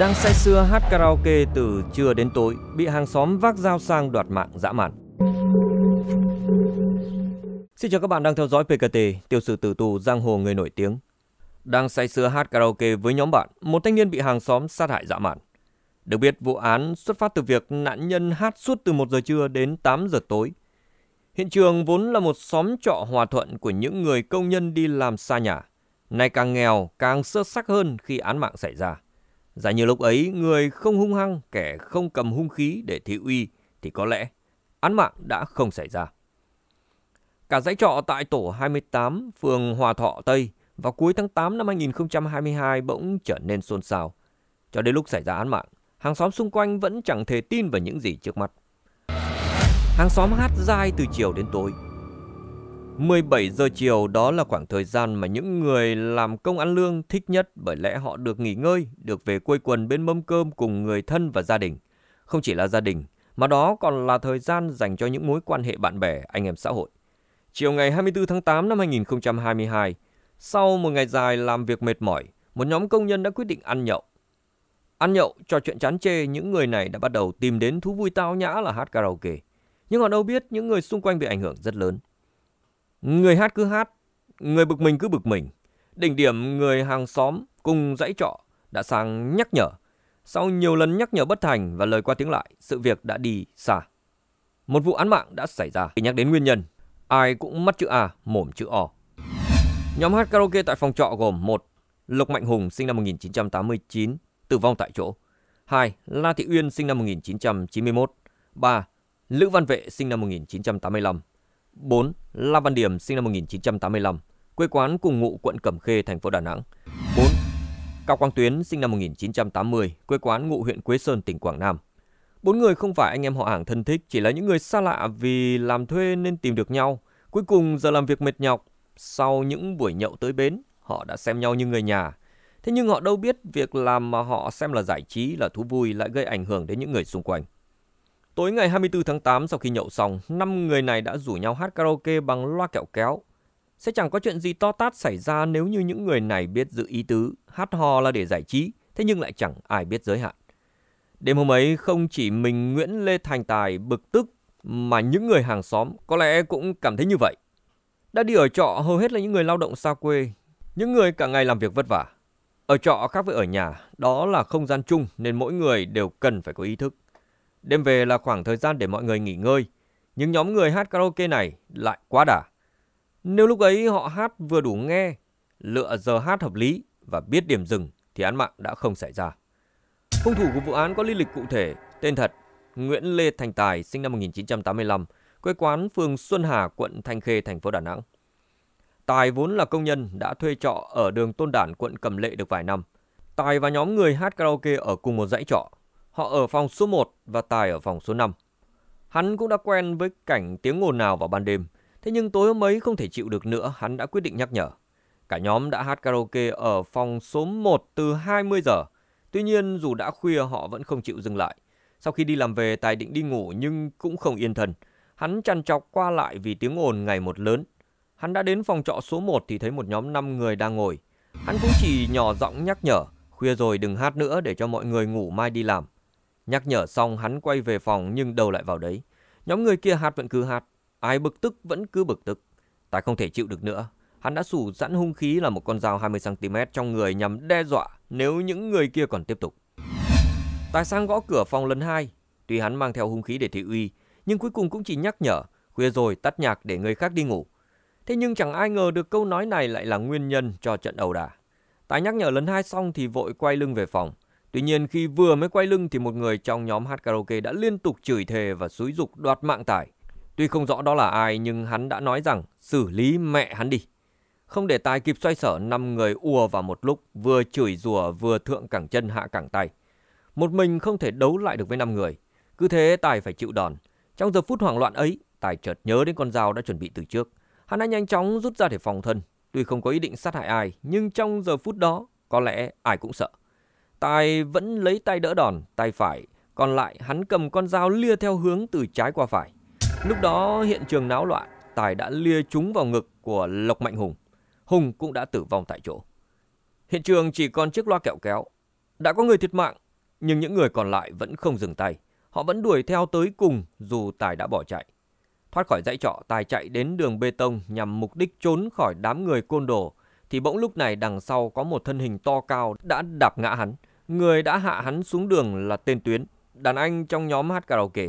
đang say sưa hát karaoke từ trưa đến tối bị hàng xóm vác dao sang đoạt mạng dã man. Xin chào các bạn đang theo dõi PKT, tiểu sử tử tù giang hồ người nổi tiếng. Đang say sưa hát karaoke với nhóm bạn, một thanh niên bị hàng xóm sát hại dã man. Được biết vụ án xuất phát từ việc nạn nhân hát suốt từ 1 giờ trưa đến 8 giờ tối. Hiện trường vốn là một xóm trọ hòa thuận của những người công nhân đi làm xa nhà, nay càng nghèo càng sơ sắc hơn khi án mạng xảy ra. Giả dạ như lúc ấy người không hung hăng, kẻ không cầm hung khí để thị uy, thì có lẽ án mạng đã không xảy ra. Cả dãy trọ tại tổ 28, phường Hòa Thọ Tây vào cuối tháng 8 năm 2022 bỗng trở nên xôn xao. Cho đến lúc xảy ra án mạng, hàng xóm xung quanh vẫn chẳng thể tin vào những gì trước mắt. Hàng xóm hát dai từ chiều đến tối, 17 giờ chiều đó là khoảng thời gian mà những người làm công ăn lương thích nhất bởi lẽ họ được nghỉ ngơi, được về quây quần bên mâm cơm cùng người thân và gia đình. Không chỉ là gia đình, mà đó còn là thời gian dành cho những mối quan hệ bạn bè, anh em xã hội. Chiều ngày 24 tháng 8 năm 2022, sau một ngày dài làm việc mệt mỏi, một nhóm công nhân đã quyết định ăn nhậu. Ăn nhậu, trò chuyện chán chê, những người này đã bắt đầu tìm đến thú vui tao nhã là hát karaoke. Nhưng họ đâu biết những người xung quanh bị ảnh hưởng rất lớn. Người hát cứ hát, người bực mình cứ bực mình. Đỉnh điểm người hàng xóm cùng dãy trọ đã sang nhắc nhở. Sau nhiều lần nhắc nhở bất thành và lời qua tiếng lại, sự việc đã đi xa. Một vụ án mạng đã xảy ra. Khi nhắc đến nguyên nhân, ai cũng mắt chữ A, mồm chữ O. Nhóm hát karaoke tại phòng trọ gồm một Lục Mạnh Hùng sinh năm 1989, tử vong tại chỗ. 2. La Thị Uyên sinh năm 1991. 3. Lữ Văn Vệ sinh năm 1985. 4. La Văn Điểm sinh năm 1985, quê quán cùng ngụ quận Cẩm Khê, thành phố Đà Nẵng. 4. Cao Quang Tuyến sinh năm 1980, quê quán ngụ huyện Quế Sơn, tỉnh Quảng Nam. Bốn người không phải anh em họ hàng thân thích, chỉ là những người xa lạ vì làm thuê nên tìm được nhau. Cuối cùng giờ làm việc mệt nhọc, sau những buổi nhậu tới bến, họ đã xem nhau như người nhà. Thế nhưng họ đâu biết việc làm mà họ xem là giải trí là thú vui lại gây ảnh hưởng đến những người xung quanh. Tối ngày 24 tháng 8 sau khi nhậu xong, 5 người này đã rủ nhau hát karaoke bằng loa kẹo kéo. Sẽ chẳng có chuyện gì to tát xảy ra nếu như những người này biết giữ ý tứ, hát hò là để giải trí, thế nhưng lại chẳng ai biết giới hạn. Đêm hôm ấy không chỉ mình Nguyễn Lê Thành Tài bực tức mà những người hàng xóm có lẽ cũng cảm thấy như vậy. Đã đi ở trọ hầu hết là những người lao động xa quê, những người cả ngày làm việc vất vả. Ở trọ khác với ở nhà, đó là không gian chung nên mỗi người đều cần phải có ý thức. Đêm về là khoảng thời gian để mọi người nghỉ ngơi, nhưng nhóm người hát karaoke này lại quá đà. Nếu lúc ấy họ hát vừa đủ nghe, lựa giờ hát hợp lý và biết điểm dừng thì án mạng đã không xảy ra. Hung thủ của vụ án có lý lịch cụ thể, tên thật Nguyễn Lê Thành Tài, sinh năm 1985, quê quán phường Xuân Hà, quận Thanh Khê, thành phố Đà Nẵng. Tài vốn là công nhân đã thuê trọ ở đường Tôn Đản, quận Cẩm Lệ được vài năm. Tài và nhóm người hát karaoke ở cùng một dãy trọ. Họ ở phòng số 1 và Tài ở phòng số 5. Hắn cũng đã quen với cảnh tiếng ồn nào vào ban đêm, thế nhưng tối hôm ấy không thể chịu được nữa, hắn đã quyết định nhắc nhở. Cả nhóm đã hát karaoke ở phòng số 1 từ 20 giờ. Tuy nhiên dù đã khuya họ vẫn không chịu dừng lại. Sau khi đi làm về Tài định đi ngủ nhưng cũng không yên thần. Hắn chăn chọc qua lại vì tiếng ồn ngày một lớn. Hắn đã đến phòng trọ số 1 thì thấy một nhóm 5 người đang ngồi. Hắn cũng chỉ nhỏ giọng nhắc nhở, khuya rồi đừng hát nữa để cho mọi người ngủ mai đi làm. Nhắc nhở xong hắn quay về phòng nhưng đầu lại vào đấy. Nhóm người kia hạt vẫn cứ hạt, ai bực tức vẫn cứ bực tức. tài không thể chịu được nữa. Hắn đã sủ sẵn hung khí là một con dao 20cm trong người nhằm đe dọa nếu những người kia còn tiếp tục. Tài sang gõ cửa phòng lần hai. Tuy hắn mang theo hung khí để thị uy, nhưng cuối cùng cũng chỉ nhắc nhở, khuya rồi tắt nhạc để người khác đi ngủ. Thế nhưng chẳng ai ngờ được câu nói này lại là nguyên nhân cho trận ẩu đả. Tài nhắc nhở lần hai xong thì vội quay lưng về phòng. Tuy nhiên khi vừa mới quay lưng thì một người trong nhóm hát karaoke đã liên tục chửi thề và xúi dục đoạt mạng tải. Tuy không rõ đó là ai nhưng hắn đã nói rằng xử lý mẹ hắn đi. Không để tài kịp xoay sở, năm người ùa vào một lúc, vừa chửi rủa vừa thượng cẳng chân hạ cẳng tay. Một mình không thể đấu lại được với năm người. Cứ thế Tài phải chịu đòn. Trong giờ phút hoảng loạn ấy, Tài chợt nhớ đến con dao đã chuẩn bị từ trước. Hắn đã nhanh chóng rút ra để phòng thân. Tuy không có ý định sát hại ai, nhưng trong giờ phút đó, có lẽ ai cũng sợ. Tài vẫn lấy tay đỡ đòn, tay phải, còn lại hắn cầm con dao lia theo hướng từ trái qua phải. Lúc đó hiện trường náo loạn, Tài đã lia trúng vào ngực của Lộc Mạnh Hùng. Hùng cũng đã tử vong tại chỗ. Hiện trường chỉ còn chiếc loa kẹo kéo. Đã có người thiệt mạng, nhưng những người còn lại vẫn không dừng tay. Họ vẫn đuổi theo tới cùng dù Tài đã bỏ chạy. Thoát khỏi dãy trọ, Tài chạy đến đường bê tông nhằm mục đích trốn khỏi đám người côn đồ. Thì bỗng lúc này đằng sau có một thân hình to cao đã đạp ngã hắn. Người đã hạ hắn xuống đường là tên Tuyến, đàn anh trong nhóm hát karaoke.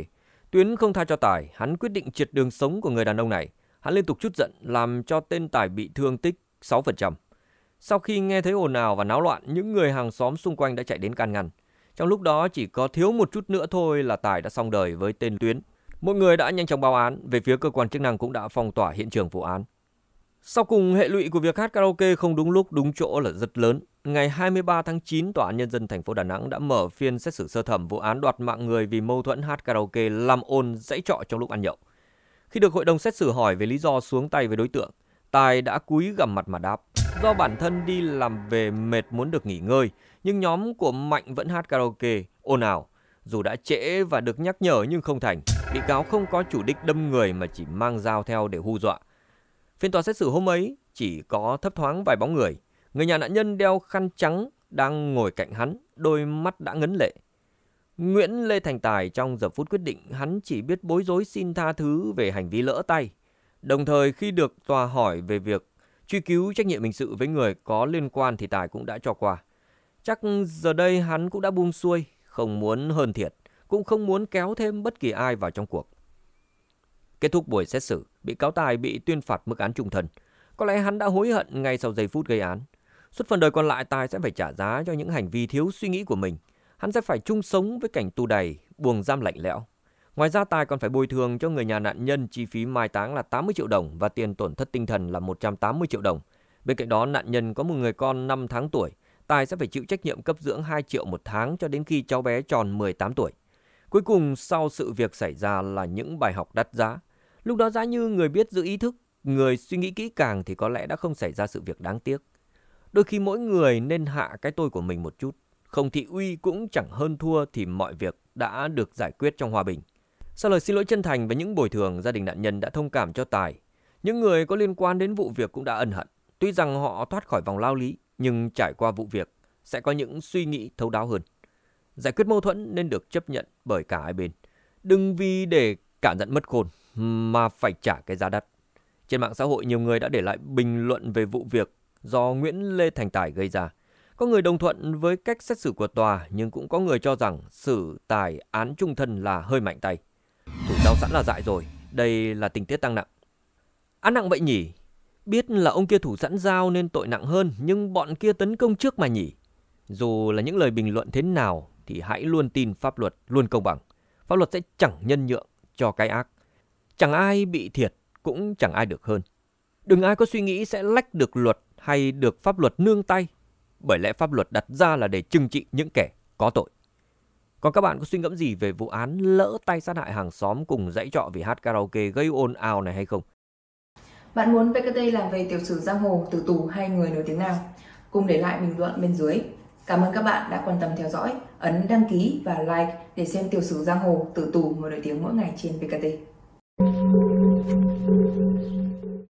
Tuyến không tha cho Tài, hắn quyết định triệt đường sống của người đàn ông này. Hắn liên tục chút giận làm cho tên Tài bị thương tích 6%. Sau khi nghe thấy ồn ào và náo loạn, những người hàng xóm xung quanh đã chạy đến can ngăn. Trong lúc đó chỉ có thiếu một chút nữa thôi là Tài đã xong đời với tên Tuyến. Mọi người đã nhanh chóng báo án, về phía cơ quan chức năng cũng đã phong tỏa hiện trường vụ án. Sau cùng, hệ lụy của việc hát karaoke không đúng lúc, đúng chỗ là rất lớn. Ngày 23 tháng 9, Tòa án Nhân dân thành phố Đà Nẵng đã mở phiên xét xử sơ thẩm vụ án đoạt mạng người vì mâu thuẫn hát karaoke làm ồn dãy trọ trong lúc ăn nhậu. Khi được hội đồng xét xử hỏi về lý do xuống tay với đối tượng, Tài đã cúi gằm mặt mà đáp. Do bản thân đi làm về mệt muốn được nghỉ ngơi, nhưng nhóm của Mạnh vẫn hát karaoke, ồn ào. Dù đã trễ và được nhắc nhở nhưng không thành, bị cáo không có chủ đích đâm người mà chỉ mang dao theo để hù dọa. Phiên tòa xét xử hôm ấy chỉ có thấp thoáng vài bóng người. Người nhà nạn nhân đeo khăn trắng đang ngồi cạnh hắn, đôi mắt đã ngấn lệ. Nguyễn Lê Thành Tài trong giờ phút quyết định hắn chỉ biết bối rối xin tha thứ về hành vi lỡ tay. Đồng thời khi được tòa hỏi về việc truy cứu trách nhiệm hình sự với người có liên quan thì Tài cũng đã cho qua. Chắc giờ đây hắn cũng đã buông xuôi, không muốn hơn thiệt, cũng không muốn kéo thêm bất kỳ ai vào trong cuộc. Kết thúc buổi xét xử, bị cáo Tài bị tuyên phạt mức án trung thân. Có lẽ hắn đã hối hận ngay sau giây phút gây án. Suốt phần đời còn lại Tài sẽ phải trả giá cho những hành vi thiếu suy nghĩ của mình. Hắn sẽ phải chung sống với cảnh tù đầy, buồng giam lạnh lẽo. Ngoài ra Tài còn phải bồi thường cho người nhà nạn nhân chi phí mai táng là 80 triệu đồng và tiền tổn thất tinh thần là 180 triệu đồng. Bên cạnh đó, nạn nhân có một người con 5 tháng tuổi. Tài sẽ phải chịu trách nhiệm cấp dưỡng 2 triệu một tháng cho đến khi cháu bé tròn 18 tuổi. Cuối cùng, sau sự việc xảy ra là những bài học đắt giá – Lúc đó giá như người biết giữ ý thức, người suy nghĩ kỹ càng thì có lẽ đã không xảy ra sự việc đáng tiếc. Đôi khi mỗi người nên hạ cái tôi của mình một chút, không thị uy cũng chẳng hơn thua thì mọi việc đã được giải quyết trong hòa bình. Sau lời xin lỗi chân thành và những bồi thường, gia đình nạn nhân đã thông cảm cho Tài. Những người có liên quan đến vụ việc cũng đã ân hận. Tuy rằng họ thoát khỏi vòng lao lý, nhưng trải qua vụ việc sẽ có những suy nghĩ thấu đáo hơn. Giải quyết mâu thuẫn nên được chấp nhận bởi cả hai bên. Đừng vì để cả giận mất khôn mà phải trả cái giá đắt. Trên mạng xã hội nhiều người đã để lại bình luận về vụ việc do Nguyễn Lê Thành Tài gây ra. Có người đồng thuận với cách xét xử của tòa nhưng cũng có người cho rằng xử tài án trung thân là hơi mạnh tay. Thủ dao sẵn là dại rồi, đây là tình tiết tăng nặng. Án nặng vậy nhỉ? Biết là ông kia thủ sẵn dao nên tội nặng hơn nhưng bọn kia tấn công trước mà nhỉ? Dù là những lời bình luận thế nào thì hãy luôn tin pháp luật luôn công bằng. Pháp luật sẽ chẳng nhân nhượng cho cái ác. Chẳng ai bị thiệt, cũng chẳng ai được hơn. Đừng ai có suy nghĩ sẽ lách được luật hay được pháp luật nương tay, bởi lẽ pháp luật đặt ra là để trừng trị những kẻ có tội. Còn các bạn có suy ngẫm gì về vụ án lỡ tay sát hại hàng xóm cùng dãy trọ vì hát karaoke gây ồn ào này hay không? Bạn muốn PKT làm về tiểu sử giang hồ, tử tù hay người nổi tiếng nào? Cùng để lại bình luận bên dưới. Cảm ơn các bạn đã quan tâm theo dõi, ấn đăng ký và like để xem tiểu sử giang hồ, tử tù, người nổi tiếng mỗi ngày trên PKT. Thank you.